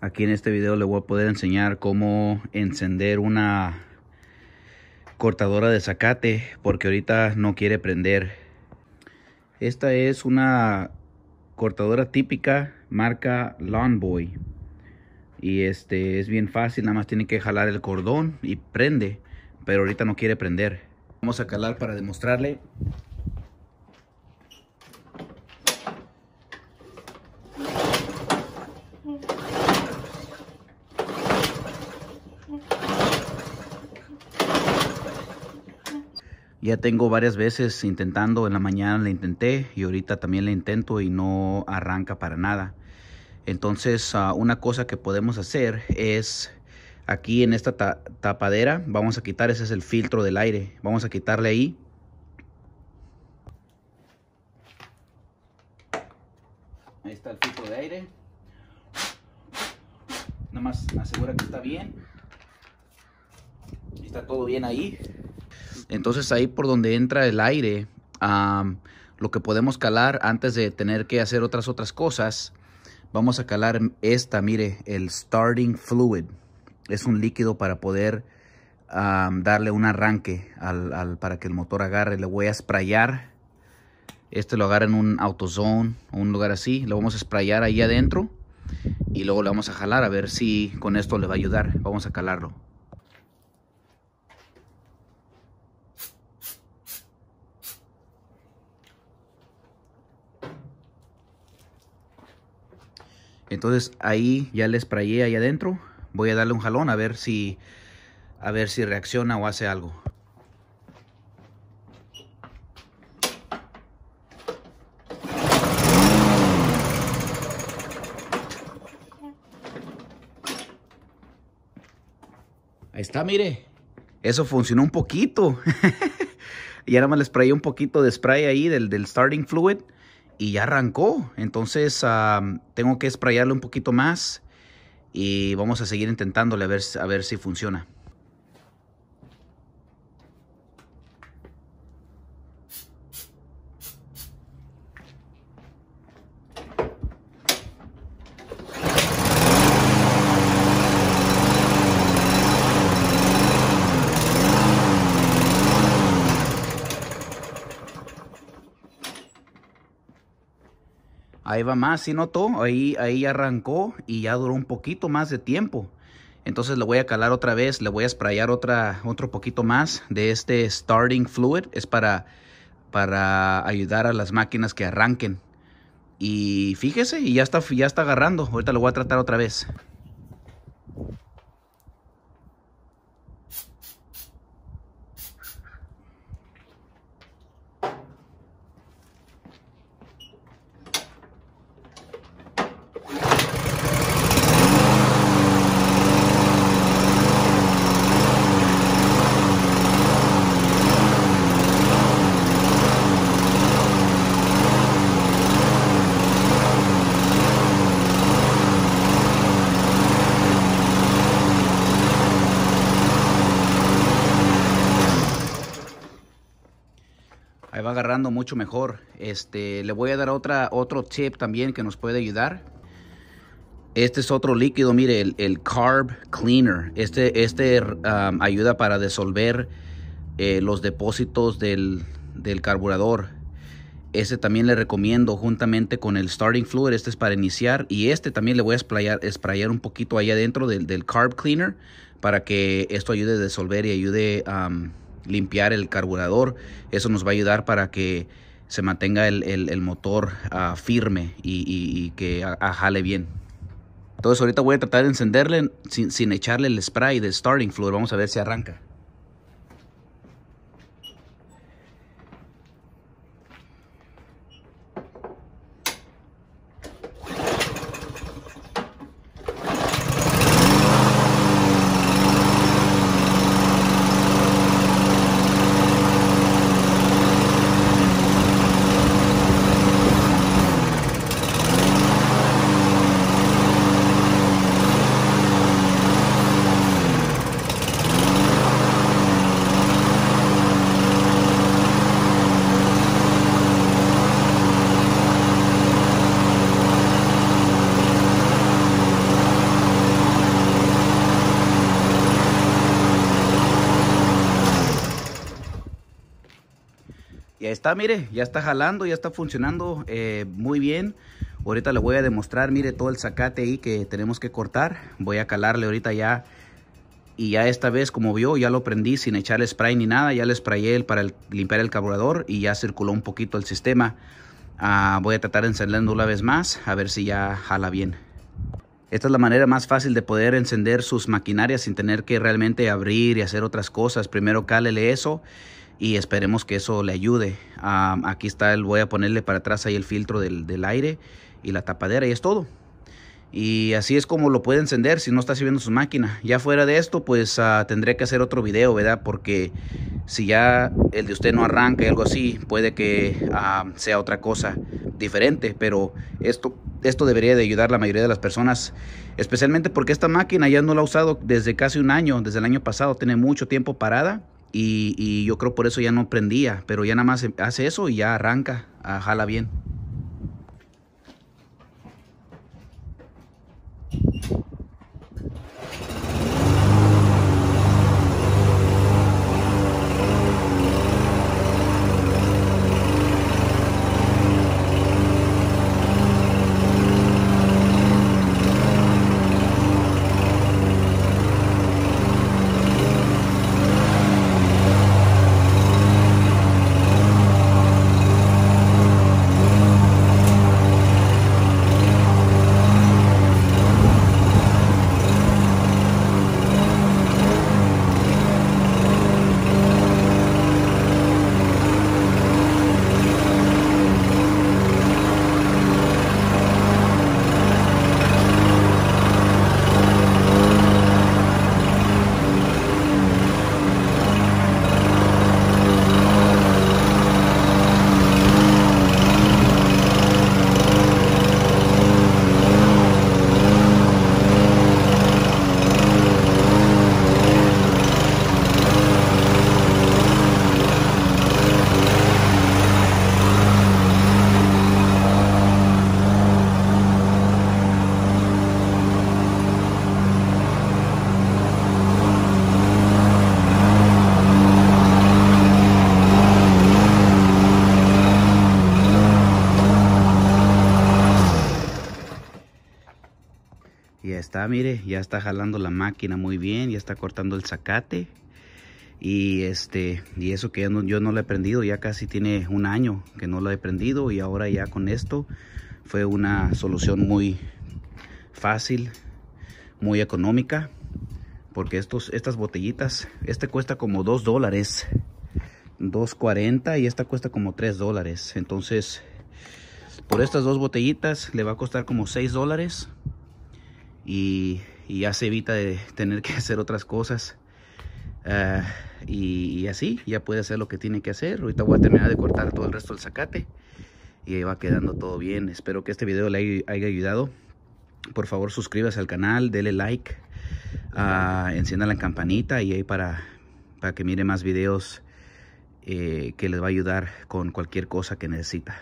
aquí en este video le voy a poder enseñar cómo encender una cortadora de zacate porque ahorita no quiere prender esta es una cortadora típica marca Lawn Boy y este es bien fácil nada más tiene que jalar el cordón y prende pero ahorita no quiere prender vamos a calar para demostrarle Ya tengo varias veces intentando, en la mañana la intenté y ahorita también la intento y no arranca para nada. Entonces ah, una cosa que podemos hacer es aquí en esta tapadera vamos a quitar, ese es el filtro del aire, vamos a quitarle ahí. Ahí está el filtro de aire. Nada más asegura que está bien. Está todo bien ahí. Entonces ahí por donde entra el aire, lo que podemos calar antes de tener que hacer otras otras cosas, vamos a calar esta, mire, el starting fluid. Es un líquido para poder darle un arranque al, para que el motor agarre. Le voy a sprayar. Este lo agarra en un autozone o un lugar así. Lo vamos a sprayar ahí adentro. Y luego le vamos a jalar a ver si con esto le va a ayudar. Vamos a calarlo. Entonces ahí ya le sprayé ahí adentro. Voy a darle un jalón a ver si, a ver si reacciona o hace algo. Ahí está, mire. Eso funcionó un poquito. y ahora más le sprayé un poquito de spray ahí del starting fluid y ya arrancó. Entonces ah, tengo que sprayarle un poquito más y vamos a seguir intentándole a ver, a ver si funciona. ahí va más, si notó, ahí, ahí arrancó y ya duró un poquito más de tiempo. Entonces le voy a calar otra vez, le voy a sprayar otra, otro poquito más de este starting fluid. Es para, para ayudar a las máquinas que arranquen. Y fíjese, ya está, ya está agarrando. Ahorita lo voy a tratar otra vez. mucho mejor. Este, le voy a dar otra, otro tip también que nos puede ayudar. Este es otro líquido, mire, el, Carb Cleaner. Este, este um, ayuda para disolver eh, los depósitos del, carburador. Este también le recomiendo juntamente con el Starting Fluid. Este es para iniciar. Y este también le voy a sprayar, sprayar un poquito ahí adentro del, Carb Cleaner para que esto ayude a disolver y ayude a... Um, limpiar el carburador. Eso nos va a ayudar para que se mantenga el, motor ah, firme y, que ah, ah, jale bien. Entonces ahorita voy a tratar de encenderle sin, sin echarle el spray de starting fluid. Vamos a ver si arranca. está, mire, ya está jalando, ya está funcionando eh, muy bien. Ahorita le voy a demostrar, mire, todo el zacate ahí que tenemos que cortar. Voy a calarle ahorita ya. Y ya esta vez, como vio, ya lo prendí sin echarle spray ni nada. Ya le sprayé para limpiar el carburador y ya circuló un poquito el sistema. Ah, voy a tratar de una vez más, a ver si ya jala bien. Esta es la manera más fácil de poder encender sus maquinarias sin tener que realmente abrir y hacer otras cosas. Primero cálele eso y esperemos que eso le ayude. aquí está, el, voy a ponerle para atrás ahí el filtro del, aire y la tapadera y es todo. Y así es como lo puede encender si no está sirviendo su máquina. Ya fuera de esto, pues ah, tendré que hacer otro video, ¿verdad? Porque si ya el de usted no arranca y algo así, puede que sea otra cosa diferente. Pero esto, esto debería de ayudar a la mayoría de las personas, especialmente porque esta máquina ya no la ha usado desde casi un año, desde el año pasado. Tiene mucho tiempo parada y, yo creo por eso ya no prendía, pero ya nada más hace eso y ya arranca, ah, jala bien. mire, ya está jalando la máquina muy bien, ya está cortando el zacate. Y este, y eso que yo no lo he prendido, ya casi tiene un año que no lo he prendido y ahora ya con esto fue una solución muy fácil, muy económica. Porque estos, estas botellitas, este cuesta como 2 dólares, 2.40 y esta cuesta como 3 dólares. Entonces, por estas dos botellitas le va a costar como 6 dólares y, ya se evita de tener que hacer otras cosas. Ah, y, así ya puede hacer lo que tiene que hacer. Ahorita voy a terminar de cortar todo el resto del zacate y ahí va quedando todo bien. Espero que este video le haya ayudado. Por favor suscríbase al canal, dele like, ah, encienda la campanita y ahí para, para que mire más videos eh, que les va a ayudar con cualquier cosa que necesita.